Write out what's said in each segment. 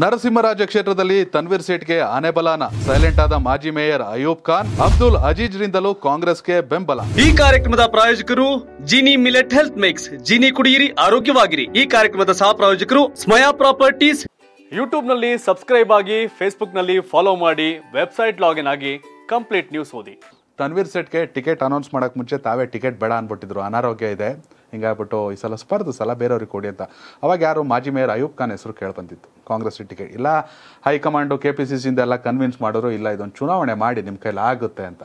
ನರಸಿಂಹರಾಜ ಕ್ಷೇತ್ರದಲ್ಲಿ ತನ್ವೀರ್ ಸೇಠ್ಗೆ ಆನೆಬಲಾನ ಸೈಲೆಂಟ್ ಆದ ಮಾಜಿ ಮೇಯರ್ ಅಯೂಬ್ ಖಾನ್ ಅಬ್ದುಲ್ ಅಜೀಜ್ ರಿಂದಲೂ ಕಾಂಗ್ರೆಸ್ಗೆ ಬೆಂಬಲ ಈ ಕಾರ್ಯಕ್ರಮದ ಪ್ರಾಯೋಜಕರು Jini millet health mix Jini ಕುಡಿಯಿರಿ ಆರೋಗ್ಯವಾಗಿರಿ ಈ ಕಾರ್ಯಕ್ರಮದ ಸಹ ಪ್ರಾಯೋಜಕರು ಸ್ಮಯಾ ಪ್ರಾಪರ್ಟೀಸ್ ಯೂಟ್ಯೂಬ್ ನಲ್ಲಿ ಸಬ್ಸ್ಕ್ರೈಬ್ ಆಗಿ ಫೇಸ್ಬುಕ್ ನಲ್ಲಿ ಫಾಲೋ ಮಾಡಿ ವೆಬ್ಸೈಟ್ ಲಾಗಿನ್ ಆಗಿ ಕಂಪ್ಲೀಟ್ ನ್ಯೂಸ್ ಓದಿ ತನ್ವೀರ್ ಸೇಠ್ಗೆ ಟಿಕೆಟ್ ಅನೌನ್ಸ್ ಮಾಡಕ್ ಮುಂಚೆ ತಾವೇ ಟಿಕೆಟ್ ಬೇಡ ಅನ್ಬಿಟ್ಟಿದ್ರು ಅನಾರೋಗ್ಯ ಇದೆ ಹಿಂಗಾಗ್ಬಿಟ್ಟು ಈ ಸಲ ಸ್ಪರ್ಧಿಸಲ್ಲ ಸಲ ಬೇರೆಯವ್ರಿಗೆ ಕೊಡಿ ಅಂತ ಅವಾಗ ಯಾರು ಮಾಜಿ ಮೇಯರ್ ಅಯೂಬ್ ಖಾನ್ ಹೆಸರು ಕೇಳ್ಬಂದಿತ್ತು ಕಾಂಗ್ರೆಸ್ ಟಿಕೆಟ್ ಇಲ್ಲ ಹೈಕಮಾಂಡು ಕೆ ಪಿ ಸಿ ಎಲ್ಲ ಕನ್ವಿನ್ಸ್ ಮಾಡೋರು ಇಲ್ಲ ಇದೊಂದು ಚುನಾವಣೆ ಮಾಡಿ ನಿಮ್ಮ ಕೈಲಿ ಆಗುತ್ತೆ ಅಂತ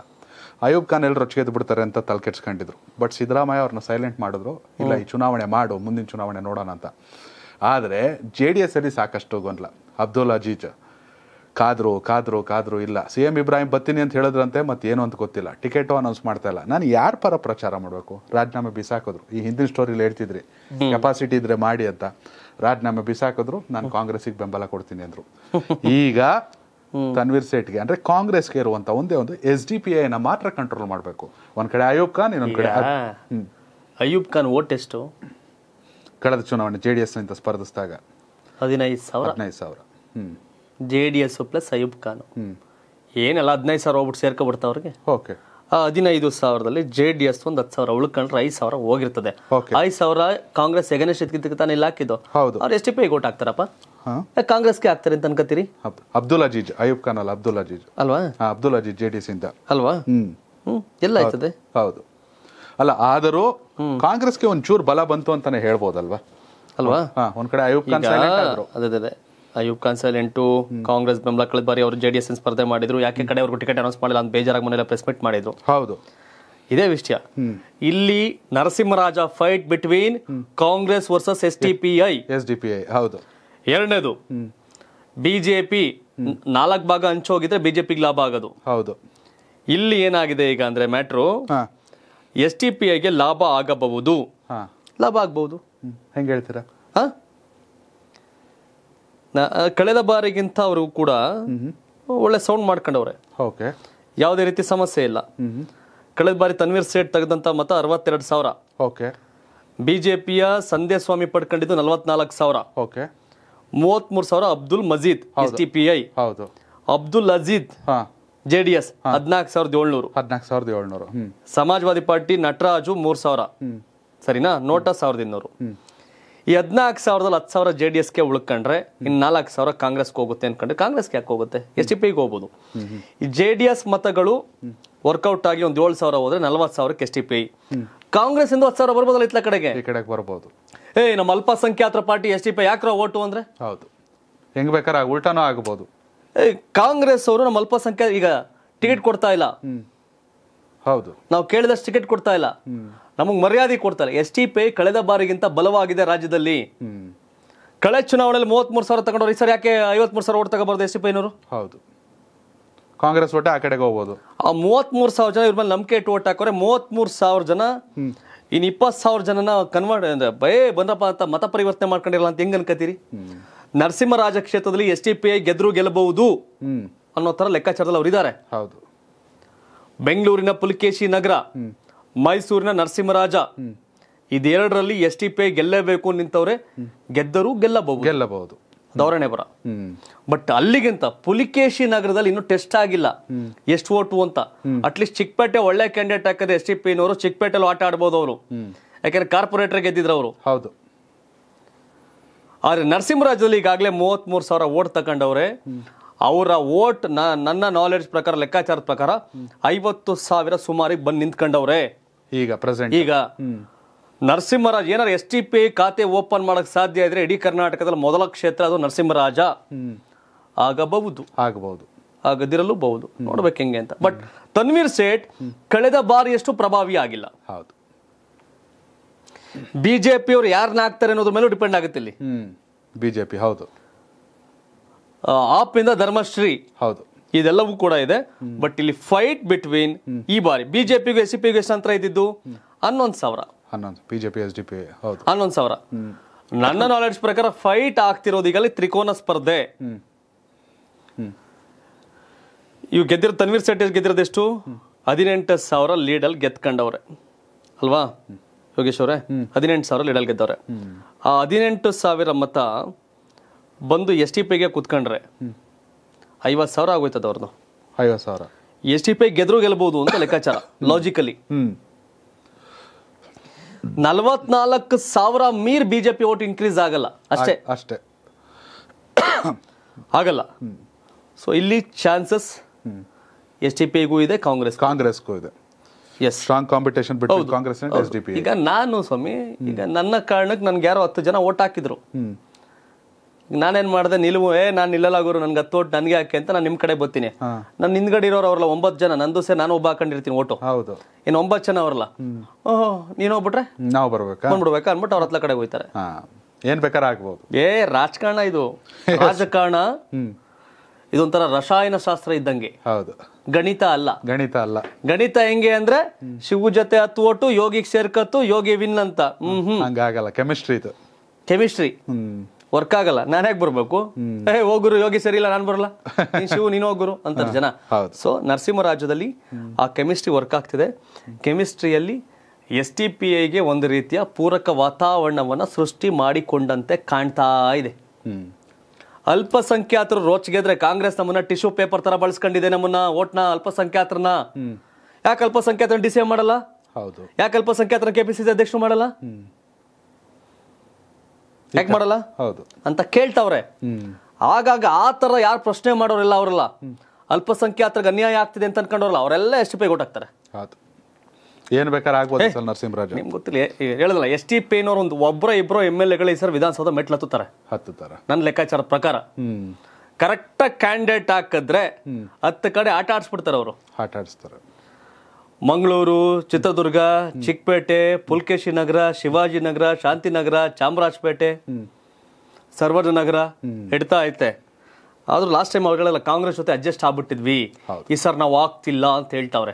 ಅಯೂಬ್ ಖಾನ್ ಎಲ್ಲರೂ ರೊಚ್ಚಿಗೆದ್ದು ಬಿಡ್ತಾರೆ ಅಂತ ತಲೆ ಬಟ್ ಸಿದ್ದರಾಮಯ್ಯ ಅವ್ರನ್ನ ಸೈಲೆಂಟ್ ಮಾಡಿದ್ರು ಇಲ್ಲ ಈ ಚುನಾವಣೆ ಮಾಡು ಮುಂದಿನ ಚುನಾವಣೆ ನೋಡೋಣ ಅಂತ ಆದರೆ ಜೆ ಡಿ ಎಸ್ ಅಲ್ಲಿ ಸಾಕಷ್ಟು ಗೊಂದಲ ಅಬ್ದುಲ್ ಅಜೀಜ್ ಕಾದ್ರು ಕಾದ್ರು ಕಾದ್ರು ಇಲ್ಲ ಸಿ ಎಂ ಇಬ್ರಾಹಿಂ ಬತ್ತೀನಿ ಅಂತ ಹೇಳಿದ್ರಂತೆ ಮತ್ತೆ ಏನು ಅಂತ ಗೊತ್ತಿಲ್ಲ ಟಿಕೆಟು ಅನೌನ್ಸ್ ಮಾಡ್ತಾ ಇಲ್ಲ ನಾನು ಯಾರ ಪರ ಪ್ರಚಾರ ಮಾಡಬೇಕು ರಾಜೀನಾಮೆ ಬಿಸಾಕಿದ್ರು ಈ ಹಿಂದಿನ ಸ್ಟೋರಿಲಿ ಹೇಳ್ತಿದ್ರಿ ಕೆಪಾಸಿಟಿ ಇದ್ರೆ ಮಾಡಿ ಅಂತ ರಾಜೀನಾಮೆ ಬಿಸಾಕಿದ್ರು ನಾನು ಕಾಂಗ್ರೆಸ್ಗೆ ಬೆಂಬಲ ಕೊಡ್ತೀನಿ ಅಂದ್ರು ಈಗ ತನ್ವೀರ್ ಸೇಠ್ಗೆ ಅಂದ್ರೆ ಕಾಂಗ್ರೆಸ್ಗೆ ಇರುವಂತ ಒಂದೇ ಒಂದು ಎಸ್ ಡಿ ಪಿ ಐನ ಮಾತ್ರ ಕಂಟ್ರೋಲ್ ಮಾಡಬೇಕು ಒಂದ್ ಕಡೆ ಅಯೂಬ್ ಖಾನ್ ಇನ್ನೊಂದ್ ಕಡೆ ಅಯೂಬ್ ಖಾನ್ ಓಟ್ ಎಷ್ಟು ಕಳೆದ ಚುನಾವಣೆ ಜೆ ಡಿ ಸ್ಪರ್ಧಿಸಿದಾಗ ಹದಿನೈದು ಸಾವಿರ ಹದಿನೈದು ಸಾವಿರ ಹ್ಮ್ JDS + Ayub Khan. ಏನಲ್ಲ 15000 ಹೋಗಿಟ್ ಸೇರ್ಕೊಂಡ ಬಿಡ್ತಾರೆ ಅವರಿಗೆ. ಓಕೆ. 15000 ದಲ್ಲಿ JDS ಒಂದು 10000 ಉಳಕೊಂಡ್ರೆ 5000 ಹೋಗಿರ್ತದೆ. 5000 ಕಾಂಗ್ರೆಸ್ ಅಗೇನೆ ಶೇತಕ್ಕೆ ತಾನೇ ಹಾಕಿದೋ. ಹೌದು. ಅವರ STPY ವೋಟ್ ಆಗ್ತಾರಪ್ಪ. ಹಾ. ಕಾಂಗ್ರೆಸ್ ಗೆ ಆಗ್ತಾರೆ ಅಂತನ್ಕತ್ತಿರಿ. ಅಬ್ದುಲ್ಲಾ ಜೀಜ್ ಅಯೂಬ್ ಖಾನ್ ಅಲ್ಲ ಅಬ್ದುಲ್ಲಾ ಜೀಜ್. ಅಲ್ವಾ? ಹಾ ಅಬ್ದುಲ್ಲಾ ಜೀಜ್ JDS ಇಂದ. ಅಲ್ವಾ? ಹು. ಎಲ್ಲ ಆಯ್ತದೆ. ಹೌದು. ಅಲ್ಲ ಆದರೂ ಕಾಂಗ್ರೆಸ್ ಗೆ ಒಂದು ಚೂರು ಬಲ ಬಂತು ಅಂತಾನೆ ಹೇಳಬಹುದು ಅಲ್ವಾ? ಅಲ್ವಾ? ಹಾ ಒಂದ್ಕಡೆ ಅಯೂಬ್ ಖಾನ್ ಸೈಲೆಂಟ್ ಆದ್ರು. ಅದದೇದೇ ಅಯ್ಯೂಬ್ ಕನ್ಸಲ್ ಎಂಟು ಕಾಂಗ್ರೆಸ್ ಬೆಂಬಲ ಕಳೆದ ಬಾರಿ ಅವರು ಜೆ ಎಸ್ ಸ್ಪರ್ಧೆ ಮಾಡಿದ್ರು ಯಾಕೆ ಕಡೆ ಅವ್ರಿಗೆ ಟಿಕೆಟ್ ಅನೌನ್ಸ್ ಮಾಡಿಲ್ಲ ಅಂತ ಬೇಜಾರಾಗಿ ಮನೆಯಲ್ಲ ಪ್ರೆಸ್ ಮೀಟ್ ಮಾಡಿದ್ರು ಹೌದು ಇದೇ ವಿಷಯ ಇಲ್ಲಿ Narasimharaja fight between Congress versus S T P I S D P I ಹೌದು ಎರಡನೇದು ಬಿಜೆಪಿ ನಾಲ್ಕು ಭಾಗ ಹಂಚೋಗಿದ್ರೆ ಬಿಜೆಪಿಗೆ ಲಾಭ ಆಗೋದು ಹೌದು ಇಲ್ಲಿ ಏನಾಗಿದೆ ಈಗ ಅಂದ್ರೆ ಮ್ಯಾಟ್ರು ಎಸ್ ಟಿ ಪಿ ಐಗೆ ಲಾಭ ಆಗಬಹುದು ಲಾಭ ಆಗಬಹುದು ಹೆಂಗೆ ಹೇಳ್ತೀರಾ ಕಳೆದ ಬಾರಿಗಿಂತ ಅವರು ಕೂಡ ಒಳ್ಳೆ ಸೌಂಡ್ ಮಾಡ್ಕೊಂಡವ್ರೆ ಓಕೆ ಯಾವುದೇ ರೀತಿ ಸಮಸ್ಯೆ ಇಲ್ಲ ಕಳೆದ ಬಾರಿ ತನ್ವೀರ್ ಸೇಠ್ ತೆಗೆದಂತ ಮತ ಅರವತ್ತೆರಡು ಸಾವಿರ ಬಿಜೆಪಿಯ ಸಂದೇ ಸ್ವಾಮಿ ಪಡ್ಕೊಂಡಿದ್ದು ನಲವತ್ನಾಲ್ಕು ಸಾವಿರ ಓಕೆ ಮೂವತ್ಮೂರು ಸಾವಿರ Abdul Majeed S T P Abdul Aziz J D S ಹದಿನಾಲ್ಕು ಸಾವಿರದ ಏಳ್ನೂರು ಹದಿನಾಲ್ಕು ಸಾವಿರದ ಏಳ್ನೂರು ಸಮಾಜವಾದಿ ಪಾರ್ಟಿ ನಟರಾಜು ಮೂರು ಸಾವಿರ ಸರಿನಾ ನೋಟಾ ಸಾವಿರದ ಇನ್ನೂರು ಈ ಹದಿನಾಲ್ಕು ಸಾವಿರದಲ್ಲಿ ಹತ್ತು ಸಾವಿರ ಜೆ ಡಿ ಎಸ್ಗೆ ಉಳ್ಕೊಂಡ್ರೆ ಇನ್ನು ನಾಲ್ಕು ಸಾವಿರ ಕಾಂಗ್ರೆಸ್ಗೆ ಹೋಗುತ್ತೆ ಅನ್ಕೊಂಡ್ರೆ ಕಾಂಗ್ರೆಸ್ಗೆ ಯಾಕೆ ಹೋಗುತ್ತೆ ಎಸ್ ಡಿ ಪಿಗೆ ಹೋಗ್ಬೋದು ಈ ಜೆ ಡಿ ಎಸ್ ಮತಗಳು ವರ್ಕೌಟ್ ಆಗಿ ಒಂದು ಏಳು ಸಾವಿರ ಹೋದ್ರೆ ನಲ್ವತ್ತು ಸಾವಿರಕ್ಕೆ ಎಸ್ ಟಿ ಪಿ ಕಾಂಗ್ರೆಸ್ ಇಂದ ಹತ್ತು ಸಾವಿರ ಬರ್ಬೋದಲ್ಲ ಇತ್ಲ ಕಡೆಗೆ ಈ ಕಡೆಗೆ ಬರ್ಬೋದು ಏ ನಮ್ಮ ಅಲ್ಪಸಂಖ್ಯಾತರ ಪಾರ್ಟಿ ಎಸ್ ಟಿ ಪಿ ಯಾಕ್ರ ಓಟು ಅಂದ್ರೆ ಹೌದು ಹೆಂಗ್ ಬೇಕಾದ್ರೆ ಉಲ್ಟಾನೂ ಆಗ್ಬೋದು ಏ ಕಾಂಗ್ರೆಸ್ ಅವರು ನಮ್ಮ ಅಲ್ಪಸಂಖ್ಯಾತ ಈಗ ಟಿಕೆಟ್ ಕೊಡ್ತಾ ಇಲ್ಲ ಹೌದು ನಾವು ಕೇಳಿದಷ್ಟು ಟಿಕೆಟ್ ಕೊಡ್ತಾ ಇಲ್ಲ ನಮಗೆ ಮರ್ಯಾದೆ ಕೊಡ್ತಾ ಇಲ್ಲ ಎಸ್ ಟಿ ಪೇ ಕಳೆದ ಬಾರಿಗಿಂತ ಬಲವಾಗಿದೆ ರಾಜ್ಯದಲ್ಲಿ ಕಳೆದ ಚುನಾವಣೆಯಲ್ಲಿ ಮೂವತ್ಮೂರು ಸಾವಿರ ತಗೊಂಡ್ರೆ ಈ ಸರಿ ಯಾಕೆ ಐವತ್ಮೂರು ಸಾವಿರ ಓಟ್ ತಗೋಬಾರ್ದು ಎಸ್ ಟಿ ಪೈನವರು ಹೌದು ಕಾಂಗ್ರೆಸ್ ಓಟ ಆ ಕಡೆಗೆ ಹೋಗ್ಬೋದು ಆ ಮೂವತ್ಮೂರು ಸಾವಿರ ಜನ ಇವ್ರ ಮೇಲೆ ನಂಬಿಕೆ ಇಟ್ಟು ಓಟ್ ಹಾಕೋರೆ ಸಾವಿರ ಜನ ಇನ್ನು ಇಪ್ಪತ್ತು ಸಾವಿರ ಜನನ ಕನ್ವರ್ಟ್ ಬೇ ಬಂದ್ರಪ್ಪ ಅಂತ ಮತ ಪರಿವರ್ತನೆ ಮಾಡ್ಕೊಂಡಿರಲ್ಲ ಅಂತ ಹೆಂಗೆ ಕತ್ತೀರಿ ನರಸಿಂಹರಾಜ ಕ್ಷೇತ್ರದಲ್ಲಿ ಎಸ್ ಟಿ ಪಿ ಐ ಗೆದ್ರು ಗೆಲ್ಲಬಹುದು ಅನ್ನೋ ಥರ ಲೆಕ್ಕಾಚಾರದಲ್ಲಿ ಅವ್ರು ಇದ್ದಾರೆ ಹೌದು ಬೆಂಗಳೂರಿನ ಪುಲಿಕೇಶಿ ನಗರ ಮೈಸೂರಿನ ನರಸಿಂಹರಾಜ ಇದೆರಡರಲ್ಲಿ ಎಸ್ ಟಿ ಪಿ ಗೆಲ್ಲಬೇಕು ನಿಂತವ್ರೆ ಗೆದ್ದರೂ ಗೆಲ್ಲಬಹುದು ಗೆಲ್ಲಬಹುದು ಬರ ಬಟ್ ಅಲ್ಲಿಗಿಂತ ಪುಲಿಕೇಶಿ ನಗರದಲ್ಲಿ ಇನ್ನೂ ಟೆಸ್ಟ್ ಆಗಿಲ್ಲ ಎಷ್ಟು ಓಟು ಅಂತ ಅಟ್ಲೀಸ್ಟ್ ಚಿಕ್ಕಪೇಟೆ ಒಳ್ಳೆ ಕ್ಯಾಂಡಿಡೇಟ್ ಹಾಕಿದ್ರೆ ಎಸ್ ಟಿ ಪಿ ನವರು ಆಟ ಆಡ್ಬೋದು ಅವರು ಯಾಕಂದ್ರೆ ಕಾರ್ಪೊರೇಟರ್ ಗೆದ್ದಿದ್ರು ಅವರು ಹೌದು ಆದ್ರೆ ನರಸಿಂಹರಾಜದಲ್ಲಿ ಈಗಾಗಲೇ ಮೂವತ್ತ್ ಮೂರು ಸಾವಿರ ಓಟ್ ತಕೊಂಡವ್ರೆ ಅವರ ಓಟ್ ನನ್ನ ನಾಲೆಡ್ಜ್ ಪ್ರಕಾರ ಲೆಕ್ಕಾಚಾರದ ಪ್ರಕಾರ ಐವತ್ತು ಸಾವಿರ ಸುಮಾರಿಗೆ ಬಂದು ನಿಂತ್ಕೊಂಡವ್ರೆ ಈಗ ಪ್ರೆಸೆಂಟ್ ಈಗ ನರಸಿಂಹರಾಜ್ ಏನಾರ ಎಸ್ ಟಿ ಪಿ ಖಾತೆ ಓಪನ್ ಮಾಡಕ್ ಸಾಧ್ಯ ಇದ್ರೆ ಇಡೀ ಕರ್ನಾಟಕದಲ್ಲಿ ಮೊದಲ ಕ್ಷೇತ್ರ ಅದು ನರಸಿಂಹರಾಜ ಆಗಬಹುದು ಆಗಬಹುದು ಬಹುದು ನೋಡ್ಬೇಕು ಹೆಂಗೆ ಅಂತ ಬಟ್ ತನ್ವೀರ್ ಸೇಠ್ ಕಳೆದ ಬಾರಿಯಷ್ಟು ಪ್ರಭಾವಿ ಆಗಿಲ್ಲ ಹೌದು ಬಿಜೆಪಿ ಅವ್ರು ಯಾರನ್ನ ಆಗ್ತಾರೆ ಅನ್ನೋದ್ರ ಮೇಲೂ ಡಿಪೆಂಡ್ ಆಗುತ್ತೆ ಇಲ್ಲಿ ಬಿಜೆಪಿ ಹೌದು ಆಪ್ ಧರ್ಮಶ್ರೀ ಹೌದು ಇದೆಲ್ಲವೂ ಕೂಡ ಇದೆ ಬಟ್ ಇಲ್ಲಿ ಫೈಟ್ ಬಿಟ್ವೀನ್ ಈ ಬಾರಿ ಬಿಜೆಪಿಗೂ ಎಸ್ ಪಿಗೂ ಎಷ್ಟು ಅಂತರ ಇದ್ದಿದ್ದು ಹನ್ನೊಂದು ಸಾವಿರ ಬಿಜೆಪಿ ಎಸ್ ಡಿ ಪಿ ಹನ್ನೊಂದು ಸಾವಿರ ನನ್ನ ನಾಲೆಡ್ಜ್ ಪ್ರಕಾರ ಫೈಟ್ ಆಗ್ತಿರೋದು ಈಗಲೇ ತ್ರಿಕೋನ ಸ್ಪರ್ಧೆ ಇವು ಗೆದ್ದಿರೋ ತನ್ವೀರ್ ಶೆಟ್ಟಿ ಎಷ್ಟು ಹದಿನೆಂಟು ಸಾವಿರ ಲೀಡಲ್ಲಿ ಗೆದ್ಕೊಂಡವ್ರೆ ಅಲ್ವಾ ಯೋಗೇಶ್ ಅವರೇ ಹದಿನೆಂಟು ಸಾವಿರ ಲೀಡಲ್ಲಿ ಗೆದ್ದವ್ರೆ ಆ ಹದಿನೆಂಟು ಸಾವಿರ ಮತ ಬಂದು ಎಸ್ ಟಿ ಪಿಗೆ ಕುತ್ಕೊಂಡ್ರೆ ಐವತ್ತು ಸಾವಿರ ಆಗೋಯ್ತದೆ ಅವ್ರದ್ದು ಐವತ್ತು ಸಾವಿರ ಎಸ್ ಟಿ ಪಿ ಗೆದ್ರು ಗೆಲ್ಬಹುದು ಅಂತ ಲೆಕ್ಕಾಚಾರ ಲಾಜಿಕಲಿ ನಲ್ವತ್ನಾಲ್ಕು ಸಾವಿರ ಮೀರ್ ಬಿಜೆಪಿ ಓಟ್ ಇನ್ಕ್ರೀಸ್ ಆಗಲ್ಲ ಅಷ್ಟೇ ಅಷ್ಟೇ ಆಗಲ್ಲ ಸೊ ಇಲ್ಲಿ ಚಾನ್ಸಸ್ ಎಸ್ ಟಿ ಪಿಗೂ ಇದೆ ಕಾಂಗ್ರೆಸ್ ಕಾಂಗ್ರೆಸ್ಗೂ ಇದೆ ಎಸ್ ಸ್ಟ್ರಾಂಗ್ ಕಾಂಪಿಟೇಷನ್ ಬಿಟ್ಟು ಕಾಂಗ್ರೆಸ್ ಎಸ್ ಈಗ ನಾನು ಸ್ವಾಮಿ ಈಗ ನನ್ನ ಕಾರಣಕ್ಕೆ ನನ್ಗೆ ಯಾರೋ ಹತ್ತು ಜನ ಓಟ್ ಹಾಕಿದ್ರು ನಾನೇನ್ ಮಾಡಿದೆ ನಿಲುವು ಏ ನಾನು ನಿಲ್ಲಲ್ಲ ನನ್ಗೆ ಹತ್ತು ಓಟ್ ನನ್ಗೆ ಯಾಕೆ ಅಂತ ನಾನು ನಿಮ್ ಕಡೆ ಬರ್ತೀನಿ ನಾನು ನಿನ್ಗಡೆ ಇರೋರು ಅವ್ರಲ್ಲ ಒಂಬತ್ ಜನ ನಂದು ಸೇ ನಾನು ಒಬ್ಬ ಹಾಕೊಂಡಿರ್ತೀನಿ ಓಟು ಹೌದು ಇನ್ನು ಒಂಬತ್ ಜನ ಅವ್ರಲ್ಲ ಓಹ್ ನೀನು ಹೋಗ್ಬಿಟ್ರೆ ನಾವು ಬರ್ಬೇಕು ಬಂದ್ಬಿಡ್ಬೇಕಾ ಅನ್ಬಿಟ್ಟು ಅವ್ರ ಹತ್ರ ಕಡೆ ಹೋಯ್ತಾರೆ ಏನ್ ಬೇಕಾರ ಆಗ್ಬೋದು ಏ ರಾಜಕಾರಣ ಇದು ರಾಜಕಾರಣ ಇದೊಂಥರ ರಸಾಯನ ಶಾಸ್ತ್ರ ಇದ್ದಂಗೆ ಹೌದು ಗಣಿತ ಅಲ್ಲ ಗಣಿತ ಅಲ್ಲ ಗಣಿತ ಹೆಂಗೆ ಅಂದ್ರೆ ಶಿವು ಜೊತೆ ಹತ್ತು ಓಟು ಯೋಗಿಗೆ ಸೇರ್ಕತ್ತು ಯೋಗಿ ವಿನ್ ಅಂತ ಹ್ಮ್ ಹಂಗಾಗಲ್ಲ ಕೆಮಿಸ್ಟ್ರಿ ಇದು ಕೆಮಿಸ್ಟ್ರಿ ವರ್ಕ್ ಆಗಲ್ಲ ನಾನು ಹೇಗೆ ಬರಬೇಕು ಏ ಹೋಗುರು ಯೋಗಿ ಸರಿ ಇಲ್ಲ ನಾನು ಬರಲ್ಲ ಶಿವ ನೀನು ಹೋಗುರು ಅಂತ ಜನ ಸೊ ನರಸಿಂಹರಾಜದಲ್ಲಿ ಆ ಕೆಮಿಸ್ಟ್ರಿ ವರ್ಕ್ ಆಗ್ತಿದೆ ಕೆಮಿಸ್ಟ್ರಿಯಲ್ಲಿ ಎಸ್ ಟಿ ಪಿ ಐಗೆ ಒಂದು ರೀತಿಯ ಪೂರಕ ವಾತಾವರಣವನ್ನು ಸೃಷ್ಟಿ ಮಾಡಿಕೊಂಡಂತೆ ಕಾಣ್ತಾ ಇದೆ ಅಲ್ಪಸಂಖ್ಯಾತರು ರೋಚ್ಗೆದ್ರೆ ಕಾಂಗ್ರೆಸ್ ನಮ್ಮನ್ನ ಟಿಶ್ಯೂ ಪೇಪರ್ ತರ ಬಳಸ್ಕೊಂಡಿದೆ ನಮ್ಮನ್ನ ಓಟ್ನ ಅಲ್ಪಸಂಖ್ಯಾತರನ್ನ ಯಾಕೆ ಅಲ್ಪಸಂಖ್ಯಾತರ ಡಿಸೇವ್ ಮಾಡಲ್ಲ ಯಾಕೆ ಅಲ್ಪಸಂಖ್ಯಾತರ ಕೆಪಿಸಿಸಿ ಅಧ್ಯಕ್ಷರು ಮಾಡಲ್ಲ ಯಾಕೆ ಮಾಡಲ್ಲ ಹೌದು ಅಂತ ಕೇಳ್ತಾವ್ರೆ ಆಗಾಗ ಆ ತರ ಯಾರು ಪ್ರಶ್ನೆ ಮಾಡೋರಿಲ್ಲ ಅವರೆಲ್ಲ ಅಲ್ಪಸಂಖ್ಯಾತರಿಗೆ ಅನ್ಯಾಯ ಆಗ್ತಿದೆ ಅಂತ ಅನ್ಕೊಂಡವ್ರಲ್ಲ ಅವರೆಲ್ಲ ಎಷ್ಟು ಪೇ ಕೊಟ್ಟಾಗ್ತಾರೆ ಹೌದು ಏನು ಬೇಕಾದ್ರೆ ಆಗ್ಬೋದು ಸರ್ ನರಸಿಂಹರಾಜ್ ನಿಮ್ಗೆ ಗೊತ್ತಿಲ್ಲ ಹೇಳದಲ್ಲ ಎಸ್ ಟಿ ಪೇನವ್ರು ಒಂದು ಒಬ್ಬರ ಇಬ್ಬರು ಎಮ್ ಎಲ್ ಎಗಳ ಹೆಸರು ವಿಧಾನಸೌಧ ಮೆಟ್ಲು ಹತ್ತುತ್ತಾರೆ ಹತ್ತುತ್ತಾರೆ ನನ್ನ ಲೆಕ್ಕಾಚಾರ ಪ್ರಕಾರ ಕರೆಕ್ಟ್ ಕ್ಯಾಂಡಿಡೇಟ್ ಹಾಕಿದ್ರೆ ಹತ್ತು ಕಡೆ ಆಟ ಆಡ್ಸ್ಬಿಡ್ತಾರೆ ಅವರು ಆಟ ಆಡಿಸ್ತಾರೆ ಮಂಗಳೂರು ಚಿತ್ರದುರ್ಗ ಚಿಕ್ಕಪೇಟೆ ಪುಲ್ಕೇಶಿ ನಗರ ನಗರ ಶಾಂತಿನಗರ ಚಾಮರಾಜಪೇಟೆ ನಗರ ಹಿಡ್ತಾ ಐತೆ ಆದ್ರೂ ಲಾಸ್ಟ್ ಟೈಮ್ ಅವ್ರಗಳೆಲ್ಲ ಕಾಂಗ್ರೆಸ್ ಜೊತೆ ಅಡ್ಜಸ್ಟ್ ಆಗ್ಬಿಟ್ಟಿದ್ವಿ ಈ ಸರ್ ನಾವು ಆಗ್ತಿಲ್ಲ ಅಂತ ಹೇಳ್ತಾವ್ರೆ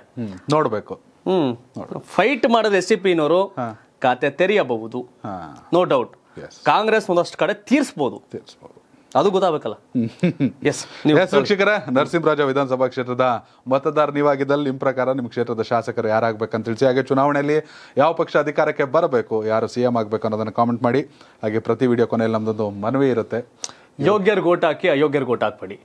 ನೋಡ್ಬೇಕು ಹ್ಮ್ ಫೈಟ್ ಮಾಡೋದು ಎಸ್ ಸಿ ಪಿನವರು ಖಾತೆ ತೆರೆಯಬಹುದು ನೋ ಡೌಟ್ ಕಾಂಗ್ರೆಸ್ ಒಂದಷ್ಟು ಕಡೆ ತೀರ್ಸ್ಬೋದು ತೀರ್ಸ್ಬೋದು ಅದು ಗೊತ್ತಾಗಬೇಕಲ್ಲ ಎಸ್ ನರಸಿಂಹರಾಜ ವಿಧಾನಸಭಾ ಕ್ಷೇತ್ರದ ಮತದಾರ ನೀವಾಗಿದ್ದಲ್ಲಿ ನಿಮ್ಮ ಪ್ರಕಾರ ನಿಮ್ಮ ಕ್ಷೇತ್ರದ ಶಾಸಕರು ಯಾರಾಗಬೇಕಂತ ತಿಳಿಸಿ ಹಾಗೆ ಚುನಾವಣೆಯಲ್ಲಿ ಯಾವ ಪಕ್ಷ ಅಧಿಕಾರಕ್ಕೆ ಬರಬೇಕು ಯಾರು ಸಿ ಎಂ ಆಗಬೇಕು ಅನ್ನೋದನ್ನು ಕಾಮೆಂಟ್ ಮಾಡಿ ಹಾಗೆ ಪ್ರತಿ ವಿಡಿಯೋ ಕೊನೆಯಲ್ಲಿ ನಮ್ಮದೊಂದು ಮನವಿ ಇರುತ್ತೆ ಯೋಗ್ಯರ್ ಗೋಟ್ ಹಾಕಿ ಅಯೋಗ್ಯರ್ ಗೋಟ್ ಹಾಕ್ಬೇಡಿ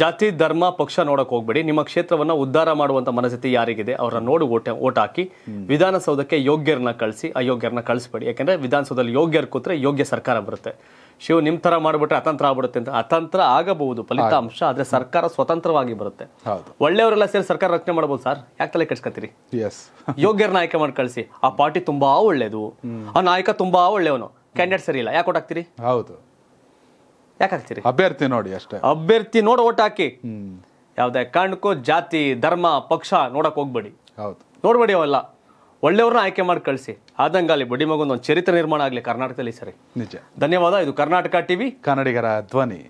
ಜಾತಿ ಧರ್ಮ ಪಕ್ಷ ನೋಡಕ್ ಹೋಗ್ಬೇಡಿ ನಿಮ್ಮ ಕ್ಷೇತ್ರವನ್ನ ಉದ್ಧಾರ ಮಾಡುವಂತ ಮನಸ್ಥಿತಿ ಯಾರಿಗಿದೆ ಅವರ ನೋಡು ಓಟ ಓಟ್ ಹಾಕಿ ವಿಧಾನಸೌಧಕ್ಕೆ ಯೋಗ್ಯರನ್ನ ಕಳಿಸಿ ಅಯೋಗ್ಯರನ್ನ ಕಳಿಸ್ಬೇಡಿ ಯಾಕಂದ್ರೆ ವಿಧಾನಸೌಧದಲ್ಲಿ ಯೋಗ್ಯರ್ ಕೂತ್ರೆ ಯೋಗ್ಯ ಸರ್ಕಾರ ಬರುತ್ತೆ ಶಿವ ನಿಮ್ ತರ ಮಾಡ್ಬಿಟ್ರೆ ಅತಂತ್ರ ಆಗ್ಬಿಡುತ್ತೆ ಅಂತ ಅತಂತ್ರ ಆಗಬಹುದು ಫಲಿತಾಂಶ ಆದ್ರೆ ಸರ್ಕಾರ ಸ್ವತಂತ್ರವಾಗಿ ಬರುತ್ತೆ ಒಳ್ಳೆಯವರೆಲ್ಲ ಸೇರಿ ಸರ್ಕಾರ ರಚನೆ ಮಾಡಬಹುದು ಸರ್ ಯಾಕೆ ತಲೆ ಕಟ್ಸ್ಕತ್ತೀರಿ ಯೋಗ್ಯರ್ ನಾಯಕ ಮಾಡಿ ಕಳಿಸಿ ಆ ಪಾರ್ಟಿ ತುಂಬಾ ಒಳ್ಳೇದು ಆ ನಾಯಕ ತುಂಬಾ ಒಳ್ಳೆಯವನು ಕ್ಯಾಂಡಿಡೇಟ್ ಸರಿ ಇಲ್ಲ ಯಾಕೆ ಹಾಕ್ತೀರಿ ಹೌದು ಯಾಕೆ ಹಾಕ್ತೀರಿ ಅಭ್ಯರ್ಥಿ ನೋಡಿ ಅಷ್ಟೇ ಅಭ್ಯರ್ಥಿ ನೋಡಿ ಓಟ್ ಹಾಕಿ ಯಾವುದೇ ಕಾರಣಕ್ಕೂ ಜಾತಿ ಧರ್ಮ ಪಕ್ಷ ನೋಡಕ್ ಹೋಗ್ಬೇಡಿ ಹೌದು ನೋಡ್ಬೇಡಿ ಅವೆಲ್ಲ ಒಳ್ಳೆಯವ್ರನ್ನ ಆಯ್ಕೆ ಮಾಡಿ ಕಳಿಸಿ ಆದಂಗಾಲಿ ಬುಡಿ ಬಡಿಮಗೊಂದು ಒಂದು ಚರಿತ್ರೆ ನಿರ್ಮಾಣ ಆಗಲಿ ಕರ್ನಾಟಕದಲ್ಲಿ ಸರಿ ನಿಜ ಧನ್ಯವಾದ ಇದು ಕರ್ನಾಟಕ ಟಿವಿ ಕನ್ನಡಿಗರ ಧ್ವನಿ